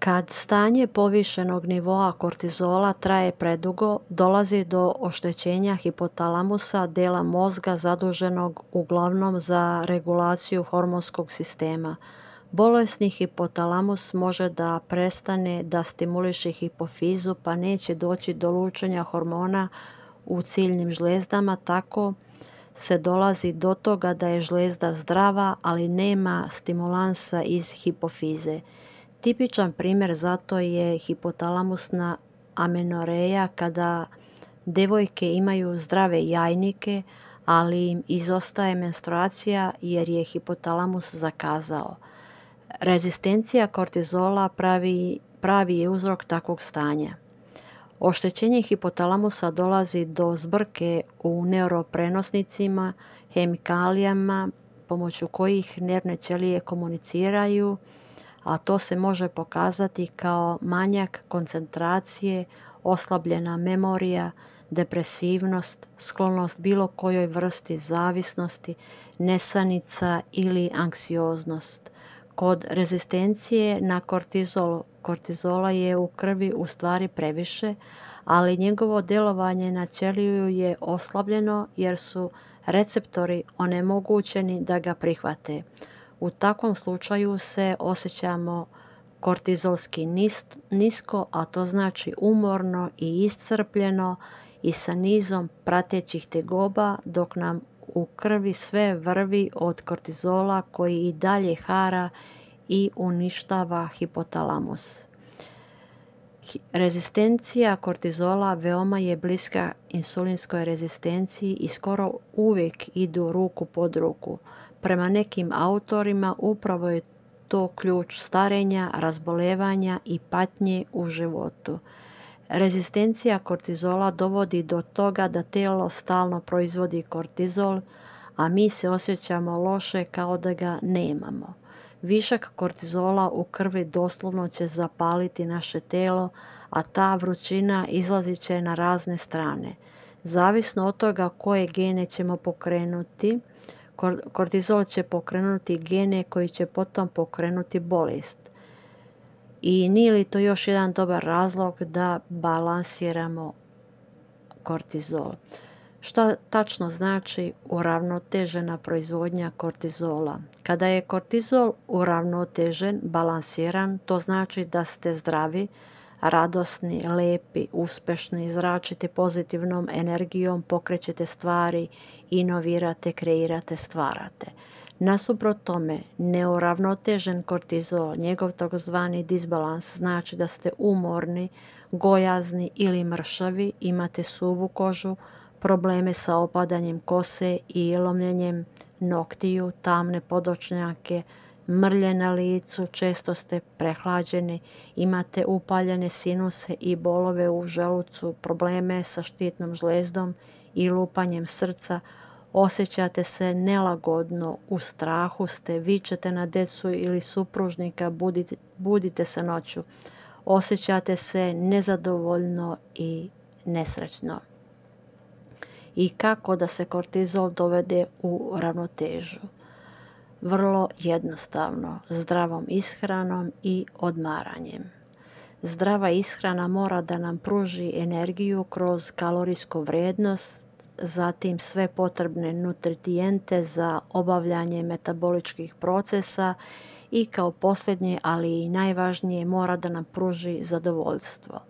Kad stanje povišenog nivoa kortizola traje predugo, dolazi do oštećenja hipotalamusa dela mozga zaduženog uglavnom za regulaciju hormonskog sistema. Bolesni hipotalamus može da prestane da stimuliše hipofizu pa neće doći do lučenja hormona u ciljnim žlezdama tako se dolazi do toga da je žlezda zdrava ali nema stimulansa iz hipofize. Tipičan primjer zato je hipotalamusna amenoreja kada devojke imaju zdrave jajnike, ali im izostaje menstruacija jer je hipotalamus zakazao. Rezistencija kortizola pravi, pravi je uzrok takvog stanja. Oštećenje hipotalamusa dolazi do zbrke u neuroprenosnicima, hemikalijama, pomoću kojih nervne ćelije komuniciraju, a to se može pokazati kao manjak koncentracije, oslabljena memorija, depresivnost, sklonost bilo kojoj vrsti zavisnosti, nesanica ili anksioznost. Kod rezistencije na kortizol, kortizola je u krvi u stvari previše, ali njegovo delovanje na ćeliju je oslabljeno jer su receptori onemogućeni da ga prihvate. U takvom slučaju se osjećamo kortizolski nisko, a to znači umorno i iscrpljeno i sa nizom pratećih tegoba dok nam u krvi sve vrvi od kortizola koji i dalje hara i uništava hipotalamus. Rezistencija kortizola veoma je bliska insulinskoj rezistenciji i skoro uvijek idu ruku pod ruku. Prema nekim autorima upravo je to ključ starenja, razbolevanja i patnje u životu. Rezistencija kortizola dovodi do toga da telo stalno proizvodi kortizol, a mi se osjećamo loše kao da ga nemamo. Višak kortizola u krvi doslovno će zapaliti naše telo, a ta vrućina izlazit će na razne strane. Zavisno od toga koje gene ćemo pokrenuti, Kortizol će pokrenuti gene koji će potom pokrenuti bolest. I nije li to još jedan dobar razlog da balansiramo kortizol? Šta tačno znači uravnotežena proizvodnja kortizola? Kada je kortizol uravnotežen, balansiran, to znači da ste zdravi, radosni, lepi, uspešni, zračite pozitivnom energijom, pokrećete stvari, inovirate, kreirate, stvarate. Nasuprot tome, neuravnotežen kortizol, njegov takozvani disbalans, znači da ste umorni, gojazni ili mršavi, imate suvu kožu, probleme sa opadanjem kose i lomljenjem noktiju, tamne podočnjake, mrlje na licu, često ste prehlađeni, imate upaljene sinuse i bolove u želucu, probleme sa štitnom žlezdom i lupanjem srca, osjećate se nelagodno, u strahu ste, vičete na decu ili supružnika, budite, budite se noću, osjećate se nezadovoljno i nesrećno i kako da se kortizol dovede u ravnotežu vrlo jednostavno, zdravom ishranom i odmaranjem. Zdrava ishrana mora da nam pruži energiju kroz kalorijsku vrijednost, zatim sve potrebne nutrijente za obavljanje metaboličkih procesa i kao posljednje, ali i najvažnije, mora da nam pruži zadovoljstvo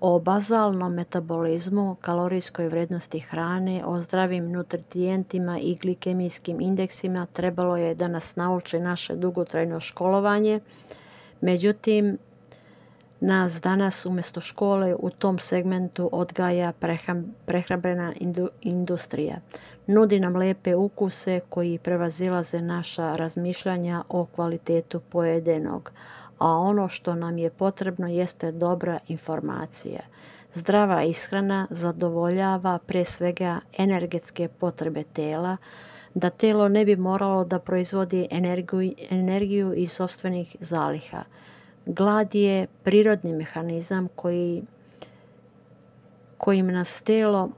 o bazalnom metabolizmu, kalorijskoj vrednosti hrane, o zdravim nutritijentima i glikemijskim indeksima trebalo je da nas nauče naše dugotrajno školovanje. Međutim, nas danas umjesto škole u tom segmentu odgaja prehrabena industrija. Nudi nam lepe ukuse koji prevazilaze naša razmišljanja o kvalitetu pojedenog, a ono što nam je potrebno jeste dobra informacija. Zdrava ishrana zadovoljava pre svega energetske potrebe tela, da telo ne bi moralo da proizvodi energiju, iz sobstvenih zaliha. Glad je prirodni mehanizam koji, kojim nas telo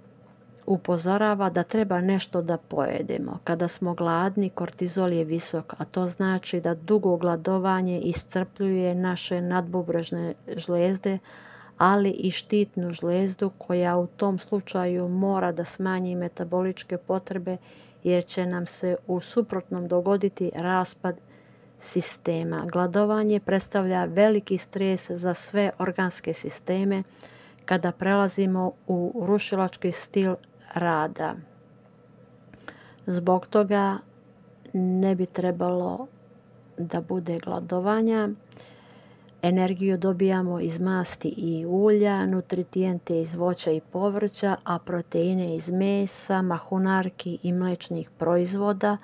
upozorava da treba nešto da pojedemo. Kada smo gladni, kortizol je visok, a to znači da dugo gladovanje iscrpljuje naše nadbubrežne žlezde, ali i štitnu žlezdu koja u tom slučaju mora da smanji metaboličke potrebe jer će nam se u suprotnom dogoditi raspad sistema. Gladovanje predstavlja veliki stres za sve organske sisteme kada prelazimo u rušilački stil rada. Zbog toga ne bi trebalo da bude gladovanja. Energiju dobijamo iz masti i ulja, nutritijente iz voća i povrća, a proteine iz mesa, mahunarki i mlečnih proizvoda.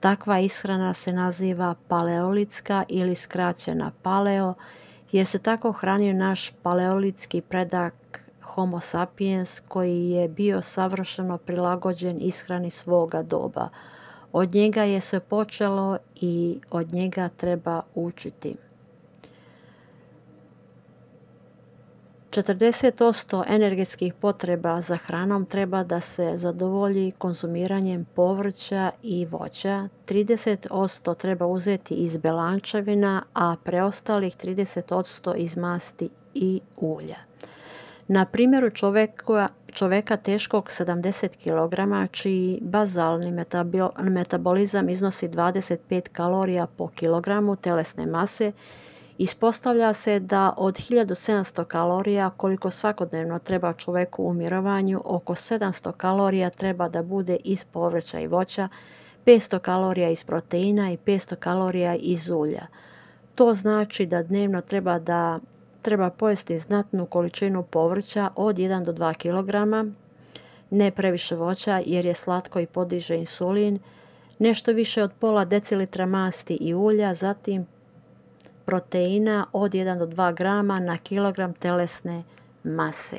Takva ishrana se naziva paleolitska ili skraćena paleo, jer se tako hranio naš paleolitski predak Homo sapiens koji je bio savršeno prilagođen ishrani svoga doba. Od njega je sve počelo i od njega treba učiti. 40% energetskih potreba za hranom treba da se zadovolji konzumiranjem povrća i voća, 30% treba uzeti iz belančevina, a preostalih 30% iz masti i ulja. Na primjeru čoveka, čoveka teškog 70 kg, čiji bazalni metabolizam iznosi 25 kalorija po kilogramu telesne mase, ispostavlja se da od 1700 kalorija koliko svakodnevno treba čoveku u mirovanju, oko 700 kalorija treba da bude iz povrća i voća, 500 kalorija iz proteina i 500 kalorija iz ulja. To znači da dnevno treba da treba pojesti znatnu količinu povrća od 1 do 2 kg, ne previše voća jer je slatko i podiže insulin, nešto više od pola decilitra masti i ulja, zatim proteina od 1 do 2 grama na kilogram telesne mase.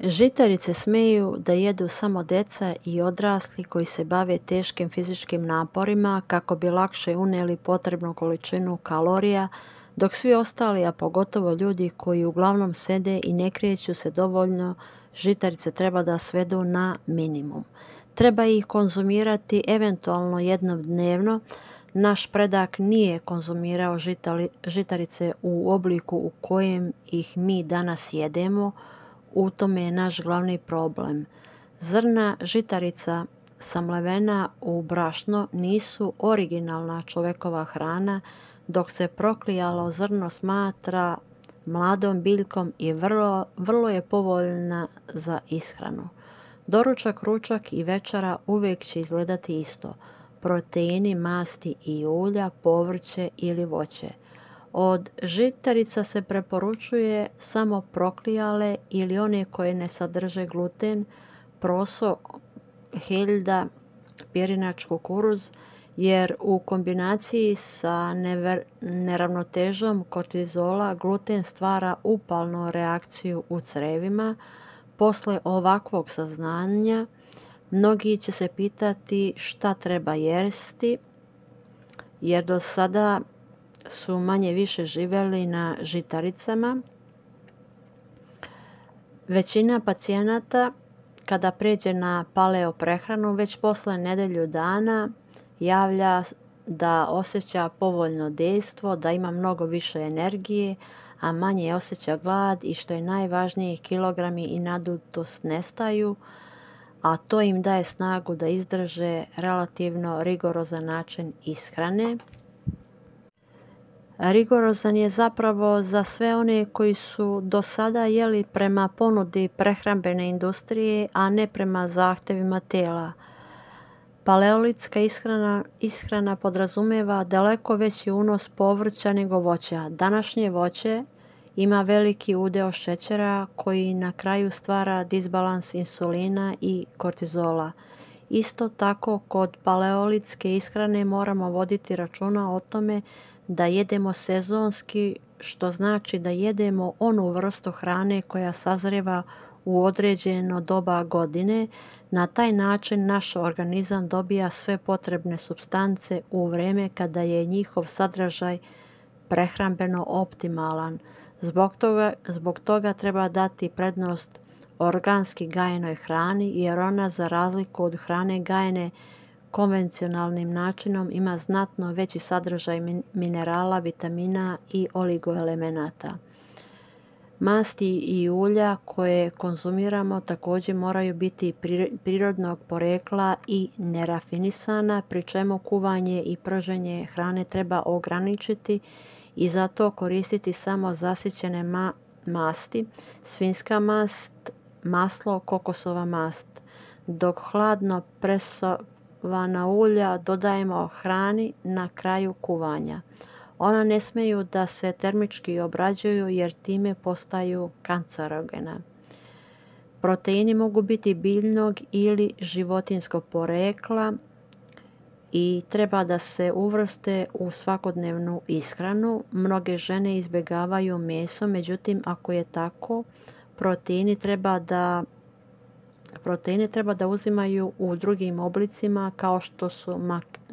Žitarice smeju da jedu samo deca i odrasli koji se bave teškim fizičkim naporima kako bi lakše uneli potrebnu količinu kalorija dok svi ostali, a pogotovo ljudi koji uglavnom sede i ne krijeću se dovoljno, žitarice treba da svedu na minimum. Treba ih konzumirati eventualno jednom dnevno. Naš predak nije konzumirao žitarice u obliku u kojem ih mi danas jedemo. U tome je naš glavni problem. Zrna žitarica samlevena u brašno nisu originalna čovjekova hrana, dok se proklijalo zrno smatra mladom biljkom i vrlo, vrlo je povoljna za ishranu. Doručak, ručak i večera uvijek će izgledati isto. Proteini, masti i ulja, povrće ili voće. Od žitarica se preporučuje samo proklijale ili one koje ne sadrže gluten, proso, heljda, pirinač, kukuruz, jer u kombinaciji sa neravnotežom kortizola gluten stvara upalnu reakciju u crevima. Posle ovakvog saznanja mnogi će se pitati šta treba jesti jer do sada su manje više živjeli na žitaricama. Većina pacijenata kada pređe na paleo prehranu već posle nedelju dana javlja da osjeća povoljno dejstvo, da ima mnogo više energije, a manje osjeća glad i što je najvažnije kilogrami i nadutost nestaju, a to im daje snagu da izdrže relativno rigorozan način ishrane. Rigorozan je zapravo za sve one koji su do sada jeli prema ponudi prehrambene industrije, a ne prema zahtevima tela. Paleolitska ishrana, ishrana podrazumijeva daleko veći unos povrća nego voća. Današnje voće ima veliki udeo šećera koji na kraju stvara disbalans insulina i kortizola. Isto tako kod paleolitske ishrane moramo voditi računa o tome da jedemo sezonski, što znači da jedemo onu vrstu hrane koja sazreva u određeno doba godine. Na taj način naš organizam dobija sve potrebne substance u vrijeme kada je njihov sadržaj prehrambeno optimalan. Zbog toga, zbog toga treba dati prednost organski gajenoj hrani jer ona za razliku od hrane gajene konvencionalnim načinom ima znatno veći sadržaj minerala, vitamina i oligoelemenata. Masti i ulja koje konzumiramo također moraju biti prirodnog porekla i nerafinisana, pri čemu kuvanje i prženje hrane treba ograničiti i zato koristiti samo zasićene masti, svinska mast, maslo, kokosova mast. Dok hladno presovana ulja dodajemo hrani na kraju kuvanja. Ona ne smeju da se termički obrađuju jer time postaju kancerogena. Proteini mogu biti biljnog ili životinskog porekla i treba da se uvrste u svakodnevnu ishranu. Mnoge žene izbjegavaju meso, međutim ako je tako, proteini treba da Proteine treba da uzimaju u drugim oblicima kao što su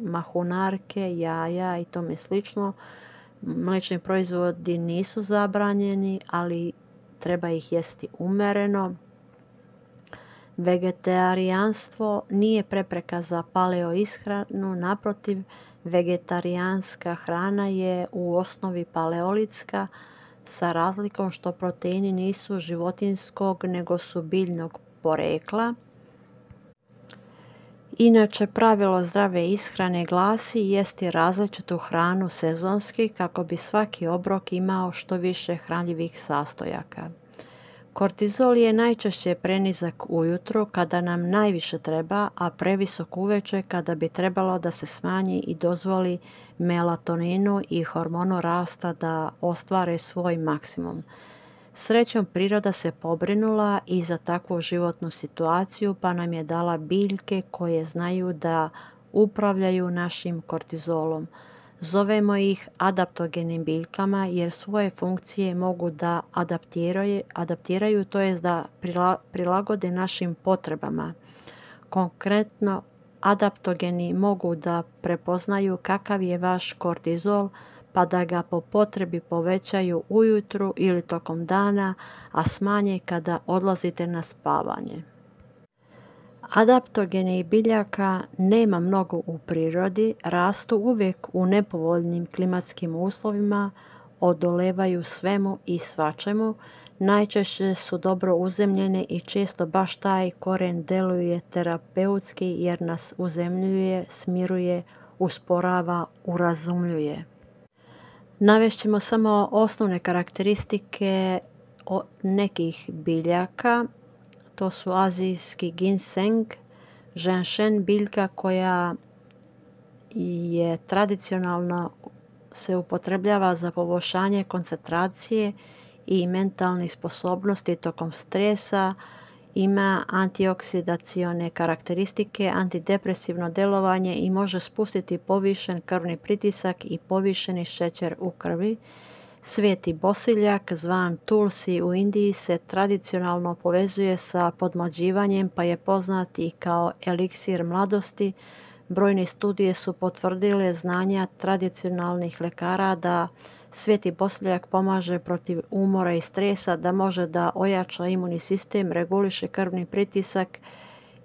mahunarke, jaja i tome slično. Mlečni proizvodi nisu zabranjeni, ali treba ih jesti umereno. Vegetarijanstvo nije prepreka za paleo ishranu, naprotiv, vegetarijanska hrana je u osnovi paleolitska sa razlikom što proteini nisu životinskog nego su biljnog porekla. Inače, pravilo zdrave ishrane glasi jesti različitu hranu sezonski kako bi svaki obrok imao što više hranljivih sastojaka. Kortizol je najčešće prenizak ujutro kada nam najviše treba, a previsok uveče kada bi trebalo da se smanji i dozvoli melatoninu i hormonu rasta da ostvare svoj maksimum. Srećom priroda se pobrinula i za takvu životnu situaciju pa nam je dala biljke koje znaju da upravljaju našim kortizolom. Zovemo ih adaptogenim biljkama jer svoje funkcije mogu da adaptiraju, adaptiraju to jest da prilagode našim potrebama. Konkretno, adaptogeni mogu da prepoznaju kakav je vaš kortizol, pa da ga po potrebi povećaju ujutru ili tokom dana, a smanje kada odlazite na spavanje. Adaptogeni biljaka nema mnogo u prirodi, rastu uvijek u nepovoljnim klimatskim uslovima, odolevaju svemu i svačemu, najčešće su dobro uzemljene i često baš taj koren deluje terapeutski jer nas uzemljuje, smiruje, usporava, urazumljuje. Navešćemo samo osnovne karakteristike nekih biljaka. To su azijski ginseng, ženšen biljka koja je tradicionalno se upotrebljava za poboljšanje koncentracije i mentalnih sposobnosti tokom stresa, ima antioksidacione karakteristike, antidepresivno djelovanje i može spustiti povišen krvni pritisak i povišeni šećer u krvi. Sveti bosiljak, zvan Tulsi u Indiji, se tradicionalno povezuje sa podmlađivanjem pa je poznat i kao eliksir mladosti. Brojne studije su potvrdile znanja tradicionalnih lekara da Sveti posljedak pomaže protiv umora i stresa da može da ojača imunni sistem, reguliše krvni pritisak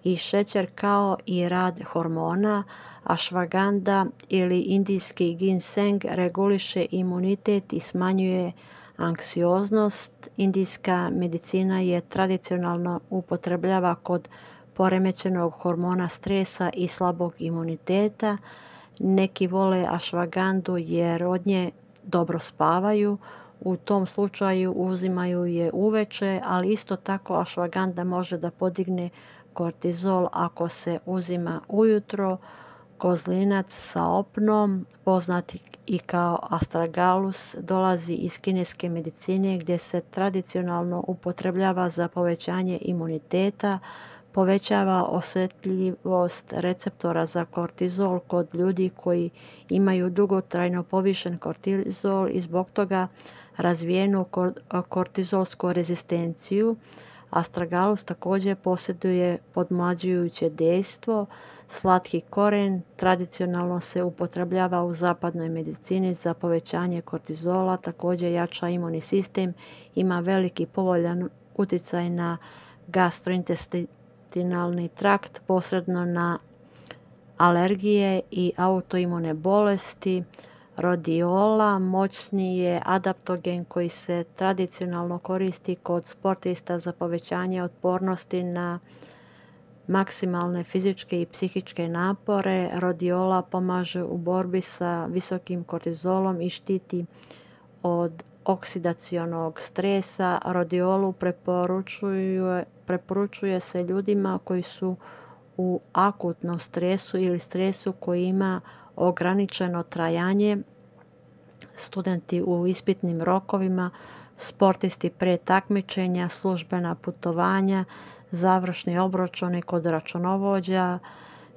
i šećer kao i rad hormona, a švaganda ili indijski ginseng reguliše imunitet i smanjuje anksioznost. Indijska medicina je tradicionalno upotrebljava kod poremećenog hormona stresa i slabog imuniteta. Neki vole ašvagandu jer od nje dobro spavaju. U tom slučaju uzimaju je uveče, ali isto tako ašvaganda može da podigne kortizol ako se uzima ujutro. Kozlinac sa opnom, poznati i kao astragalus, dolazi iz kineske medicine gdje se tradicionalno upotrebljava za povećanje imuniteta, povećava osjetljivost receptora za kortizol kod ljudi koji imaju dugotrajno povišen kortizol i zbog toga razvijenu kortizolsku rezistenciju. Astragalus također posjeduje podmlađujuće dejstvo. Slatki koren tradicionalno se upotrebljava u zapadnoj medicini za povećanje kortizola, također jača imunni sistem, ima veliki povoljan utjecaj na gastrointestinalni intestinalni trakt posredno na alergije i autoimune bolesti. Rodiola moćni je adaptogen koji se tradicionalno koristi kod sportista za povećanje otpornosti na maksimalne fizičke i psihičke napore. Rodiola pomaže u borbi sa visokim kortizolom i štiti od oksidacionog stresa. Rodiolu preporučuju preporučuje se ljudima koji su u akutnom stresu ili stresu koji ima ograničeno trajanje, studenti u ispitnim rokovima, sportisti pre takmičenja, službena putovanja, završni obračuni kod računovođa,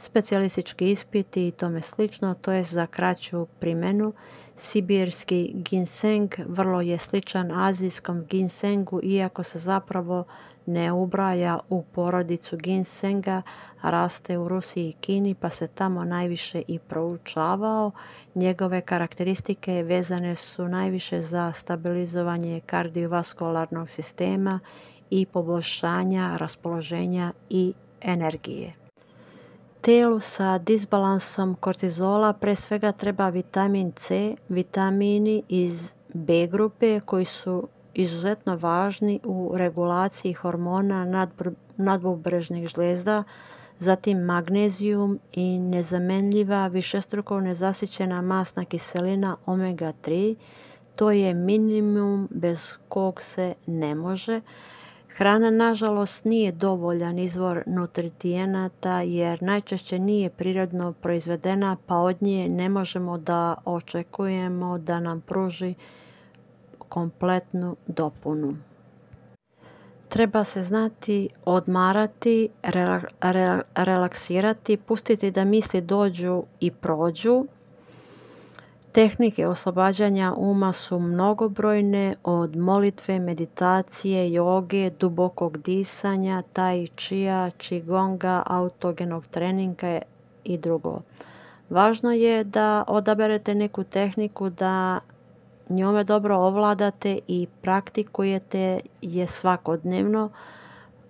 specijalistički ispiti i tome slično, to je za kraću primjenu. Sibirski ginseng vrlo je sličan azijskom ginsengu, iako se zapravo ne ubraja u porodicu ginsenga, raste u Rusiji i Kini pa se tamo najviše i proučavao. Njegove karakteristike vezane su najviše za stabilizovanje kardiovaskularnog sistema i poboljšanja raspoloženja i energije tijelu sa disbalansom kortizola pre svega treba vitamin C, vitamini iz B grupe koji su izuzetno važni u regulaciji hormona nadbubrežnih žlezda. zatim magnezijum i nezamenljiva višestruko nezasićena masna kiselina omega 3. To je minimum bez kog se ne može Hrana nažalost nije dovoljan izvor nutritijenata jer najčešće nije prirodno proizvedena pa od nje ne možemo da očekujemo da nam pruži kompletnu dopunu. Treba se znati odmarati, relaksirati, pustiti da misli dođu i prođu Tehnike oslobađanja uma su mnogobrojne od molitve, meditacije, joge, dubokog disanja, tai chi qigonga, autogenog treninga i drugo. Važno je da odaberete neku tehniku da njome dobro ovladate i praktikujete je svakodnevno.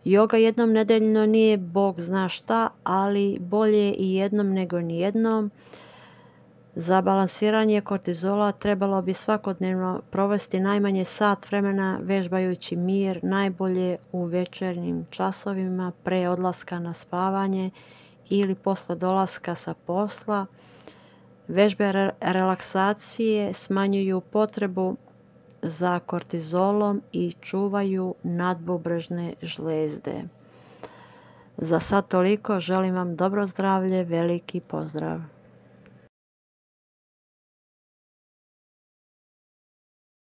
Joga jednom nedeljno nije bog zna šta, ali bolje i jednom nego nijednom. jednom za balansiranje kortizola trebalo bi svakodnevno provesti najmanje sat vremena vežbajući mir najbolje u večernjim časovima pre odlaska na spavanje ili posle dolaska sa posla. Vežbe relaksacije smanjuju potrebu za kortizolom i čuvaju nadbubrežne žlezde. Za sad toliko, želim vam dobro zdravlje, veliki pozdrav!